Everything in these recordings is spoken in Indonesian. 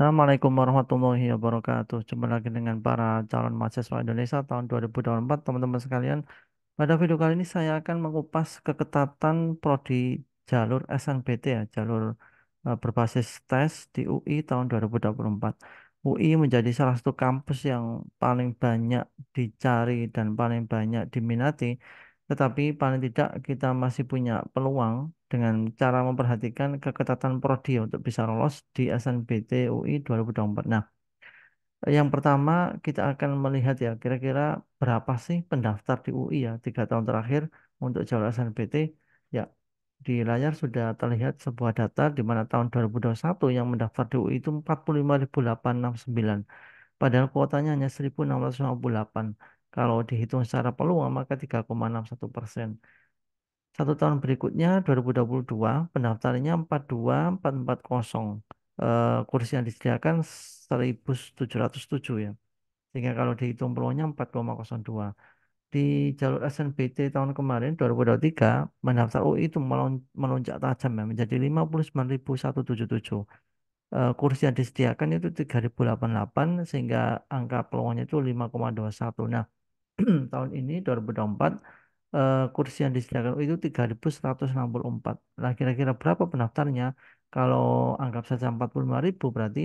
Assalamualaikum warahmatullahi wabarakatuh. Jumpa lagi dengan para calon mahasiswa Indonesia tahun 2024, teman-teman sekalian. Pada video kali ini saya akan mengupas keketatan prodi jalur SNBT ya, jalur eh, berbasis tes di UI tahun 2024. UI menjadi salah satu kampus yang paling banyak dicari dan paling banyak diminati tetapi paling tidak kita masih punya peluang dengan cara memperhatikan keketatan prodi untuk bisa lolos di SNBT UI 2024. Nah, yang pertama kita akan melihat ya kira-kira berapa sih pendaftar di UI ya tiga tahun terakhir untuk jalur SNBT ya di layar sudah terlihat sebuah data di mana tahun 2021 yang mendaftar di UI itu 45.869 padahal kuotanya hanya 1.658 kalau dihitung secara peluang maka 3,61 persen. Satu tahun berikutnya 2022 pendaftarannya 42440 eh, kursi yang disediakan 1707 ya. Sehingga kalau dihitung peluangnya 4,02 di jalur SNBT tahun kemarin 2023 mendaftar UI itu melonjak tajam ya menjadi 59.177 eh, kursi yang disediakan itu 3088 sehingga angka peluangnya itu 5,21 nah tahun ini 2024 eh, kursi yang disediakan itu 3.164. Nah, kira-kira berapa pendaftarnya? Kalau anggap saja 45 ribu berarti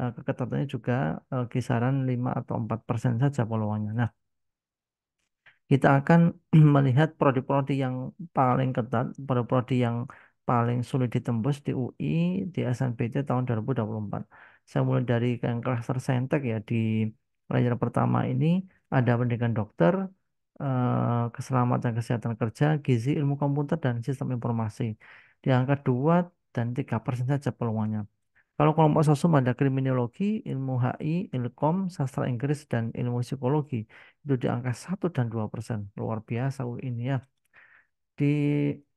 eh, keketatannya juga eh, kisaran 5 atau 4 persen saja peluangnya. Nah, kita akan melihat prodi-prodi yang paling ketat, prodi-prodi yang paling sulit ditembus di UI, di SNPT tahun 2024. Saya mulai dari yang klaster Sentek ya di pelajaran pertama ini ada pendidikan dokter, eh, keselamatan kesehatan kerja, gizi, ilmu komputer, dan sistem informasi. Di angka 2 dan 3 persen saja peluangnya. Kalau kelompok sosum ada kriminologi, ilmu HI, ilkom, sastra Inggris, dan ilmu psikologi. Itu di angka 1 dan 2 persen. Luar biasa ini ya. Di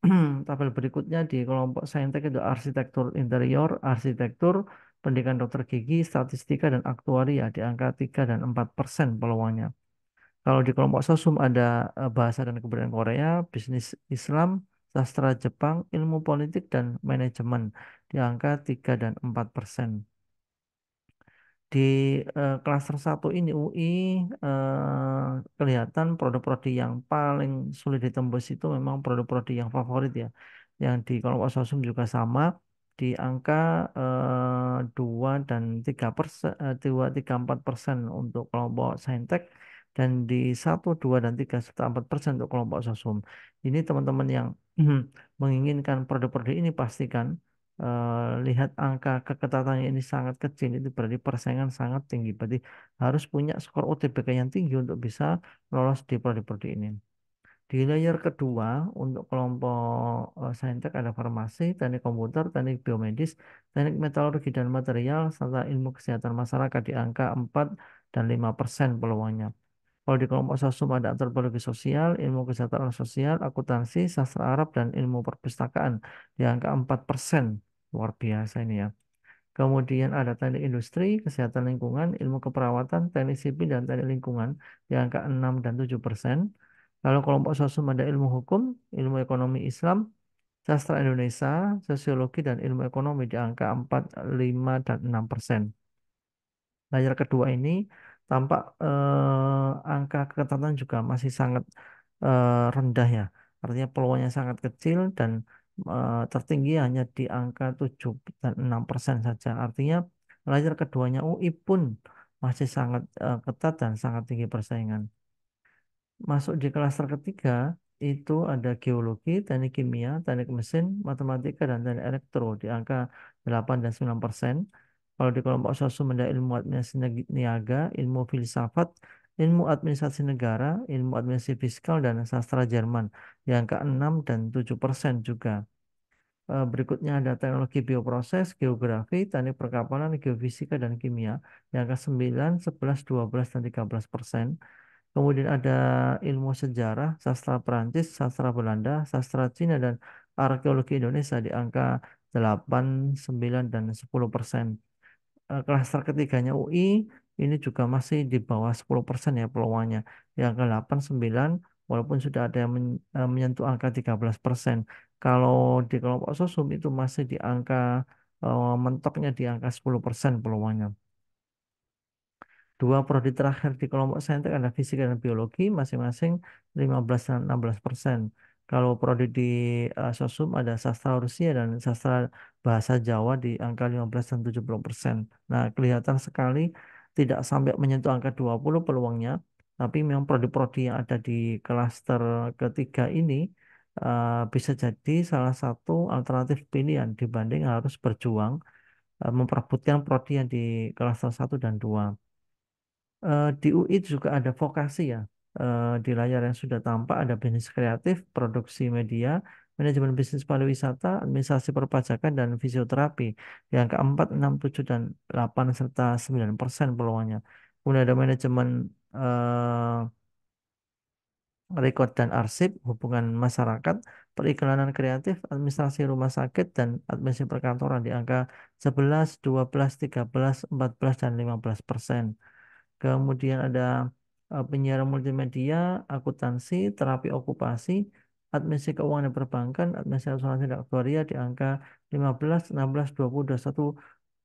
tabel berikutnya di kelompok saintek itu arsitektur interior, arsitektur, pendidikan dokter gigi, statistika, dan aktuaria di angka 3 dan 4 persen peluangnya kalau di kelompok sosum ada eh, bahasa dan kebudayaan Korea, bisnis Islam, sastra Jepang, ilmu politik, dan manajemen di angka 3 dan 4 persen. Di uh, klaster 1 ini UI uh, eh, kelihatan produk-produk yang paling sulit ditembus itu memang produk-produk yang favorit ya. Yang di kelompok sosum juga sama di angka uh, 2 dan 3 persen, uh, 2, 3, 4 persen untuk kelompok saintek dan di 1, 2, dan 3 serta 4 persen untuk kelompok sosum. Ini teman-teman yang menginginkan produk-produk ini pastikan eh, lihat angka keketatannya ini sangat kecil itu berarti persaingan sangat tinggi berarti harus punya skor OTBK yang tinggi untuk bisa lolos di produk-produk ini. Di layer kedua untuk kelompok uh, saintek ada farmasi, teknik komputer, teknik biomedis, teknik metalurgi dan material, serta ilmu kesehatan masyarakat di angka 4 dan 5 persen peluangnya. Kalau di kelompok sosum ada antropologi sosial, ilmu kesejahteraan sosial, akuntansi, sastra Arab, dan ilmu perpustakaan di angka 4%. Luar biasa ini ya. Kemudian ada teknik industri, kesehatan lingkungan, ilmu keperawatan, teknik sipil, dan teknik lingkungan di angka 6 dan 7%. persen. Lalu kelompok sosum ada ilmu hukum, ilmu ekonomi Islam, sastra Indonesia, sosiologi, dan ilmu ekonomi di angka 4, 5, dan 6 persen. Layar kedua ini tampak eh, angka keketatan juga masih sangat eh, rendah ya. Artinya peluangnya sangat kecil dan eh, tertinggi hanya di angka 7 dan 6 persen saja. Artinya layar keduanya UI pun masih sangat eh, ketat dan sangat tinggi persaingan. Masuk di klaster ketiga itu ada geologi, teknik kimia, teknik mesin, matematika, dan teknik elektro di angka 8 dan 9 persen kalau di kelompok sosum ada ilmu administrasi niaga, ilmu filsafat, ilmu administrasi negara, ilmu administrasi fiskal, dan sastra Jerman. Yang ke-6 dan 7 persen juga. Eh, berikutnya ada teknologi bioproses, geografi, teknik perkapalan, geofisika, dan kimia. Yang ke-9, 11, 12, dan 13 persen. Kemudian ada ilmu sejarah, sastra Perancis, sastra Belanda, sastra Cina, dan arkeologi Indonesia di angka 8, 9, dan 10 persen. Eh, klaster ketiganya UI ini juga masih di bawah 10% ya peluangnya. Yang ke-8, 9 walaupun sudah ada yang eh, menyentuh angka 13%. Kalau di kelompok sosum itu masih di angka eh, mentoknya di angka 10% peluangnya. Dua prodi terakhir di kelompok saintek kan ada fisika dan biologi masing-masing 15 dan 16 persen. Kalau prodi di uh, Sosum ada sastra Rusia dan sastra bahasa Jawa di angka 15 dan 70 persen. Nah, kelihatan sekali tidak sampai menyentuh angka 20 peluangnya, tapi memang prodi-prodi yang ada di klaster ketiga ini uh, bisa jadi salah satu alternatif pilihan dibanding harus berjuang uh, memperebutkan prodi yang di klaster 1 dan 2. Uh, di UI juga ada vokasi ya uh, di layar yang sudah tampak ada bisnis kreatif, produksi media, manajemen bisnis pariwisata, administrasi perpajakan, dan fisioterapi. Yang keempat, 6, 7, dan 8, serta 9 persen peluangnya. Kemudian ada manajemen uh, eh, rekod dan arsip, hubungan masyarakat, periklanan kreatif, administrasi rumah sakit, dan administrasi perkantoran di angka 11, 12, 13, 14, dan 15 persen. Kemudian ada Eh, penyiaran multimedia, akuntansi, terapi okupasi, administrasi keuangan dan perbankan, administrasi asuransi dan aktuaria di angka 15, 16, 20, 21,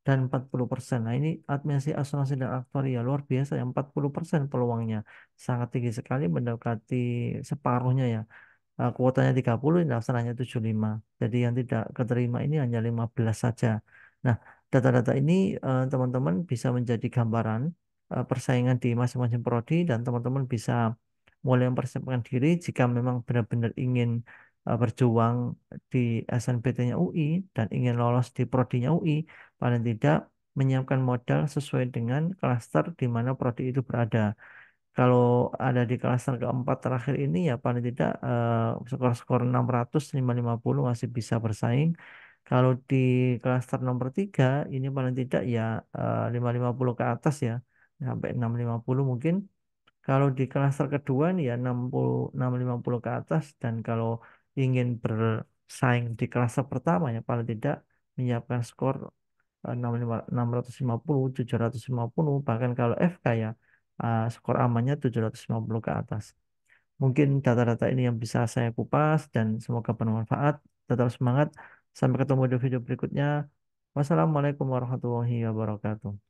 dan 40 persen. Nah ini administrasi asuransi dan aktuaria luar biasa yang 40 persen peluangnya. Sangat tinggi sekali mendekati separuhnya ya. Eh, kuotanya 30, pelaksananya 75. Jadi yang tidak keterima ini hanya 15 saja. Nah, data-data ini eh, teman-teman bisa menjadi gambaran Eh, persaingan di masing-masing prodi dan teman-teman bisa mulai mempersiapkan diri jika memang benar-benar ingin eh, berjuang di SNPT-nya UI dan ingin lolos di prodinya UI paling tidak menyiapkan modal sesuai dengan klaster di mana prodi itu berada. Kalau ada di klaster keempat terakhir ini ya paling tidak skor eh, skor-skor 600 550 masih bisa bersaing kalau di klaster nomor tiga ini paling tidak ya uh, 550 ke atas ya sampai 650 mungkin. Kalau di klaster kedua nih ya 60 650 ke atas dan kalau ingin bersaing di klaster pertama ya paling tidak menyiapkan skor 650, eh, 750 bahkan kalau FK ya eh, skor amannya 750 ke atas. Mungkin data-data ini yang bisa saya kupas dan semoga bermanfaat. Tetap semangat. Sampai ketemu di video berikutnya. Wassalamualaikum warahmatullahi wabarakatuh.